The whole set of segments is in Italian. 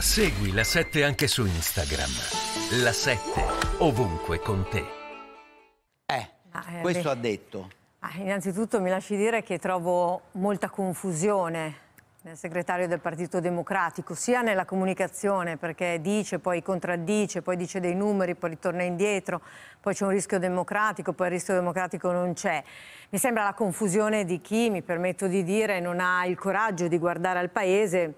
Segui la 7 anche su Instagram. La 7 ovunque con te. Eh, ah, eh questo beh. ha detto. Ah, innanzitutto mi lasci dire che trovo molta confusione nel segretario del Partito Democratico, sia nella comunicazione perché dice, poi contraddice, poi dice dei numeri, poi ritorna indietro, poi c'è un rischio democratico, poi il rischio democratico non c'è. Mi sembra la confusione di chi, mi permetto di dire, non ha il coraggio di guardare al Paese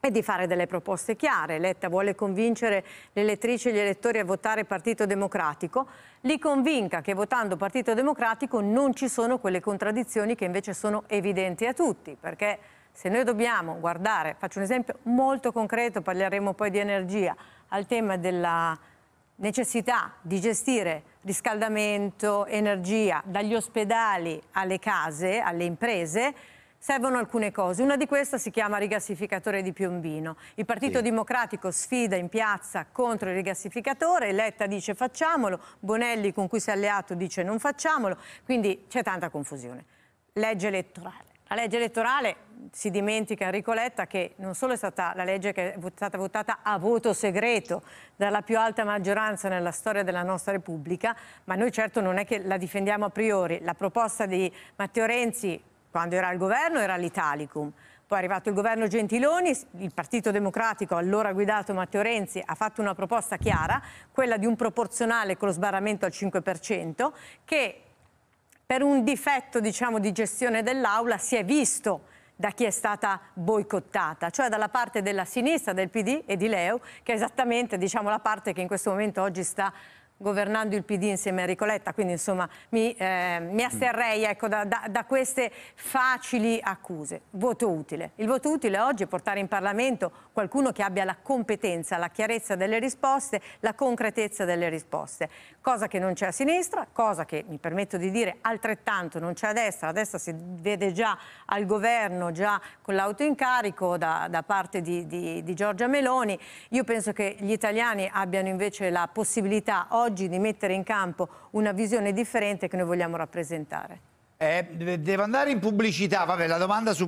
e di fare delle proposte chiare. Letta vuole convincere le elettrici e gli elettori a votare Partito Democratico. Li convinca che votando Partito Democratico non ci sono quelle contraddizioni che invece sono evidenti a tutti, perché se noi dobbiamo guardare, faccio un esempio molto concreto, parleremo poi di energia, al tema della necessità di gestire riscaldamento, energia dagli ospedali alle case, alle imprese, servono alcune cose. Una di queste si chiama rigassificatore di Piombino. Il Partito sì. Democratico sfida in piazza contro il rigassificatore, Letta dice facciamolo, Bonelli con cui si è alleato dice non facciamolo, quindi c'è tanta confusione. Legge elettorale. La legge elettorale si dimentica Enrico Letta che non solo è stata la legge che è stata votata a voto segreto dalla più alta maggioranza nella storia della nostra Repubblica, ma noi certo non è che la difendiamo a priori. La proposta di Matteo Renzi quando era al governo era l'Italicum. Poi è arrivato il governo Gentiloni, il Partito Democratico, allora guidato Matteo Renzi, ha fatto una proposta chiara, quella di un proporzionale con lo sbarramento al 5%, che per un difetto diciamo, di gestione dell'Aula si è visto da chi è stata boicottata, cioè dalla parte della sinistra, del PD e di Leo, che è esattamente diciamo, la parte che in questo momento oggi sta governando il PD insieme a Enrico Letta, quindi insomma mi, eh, mi asterrei ecco, da, da, da, queste facili accuse. Voto utile. Il voto utile oggi è portare in Parlamento qualcuno che abbia la competenza, la chiarezza delle risposte, la concretezza delle risposte, cosa che non c'è a sinistra, cosa che mi permetto di dire altrettanto non c'è a destra, a destra si vede già al governo, già con l'autoincarico da, da, parte di, di, di Giorgia Meloni. Io penso che gli italiani abbiano invece la possibilità oggi oggi di mettere in campo una visione differente che noi vogliamo rappresentare. Eh, devo andare in pubblicità, vabbè la domanda su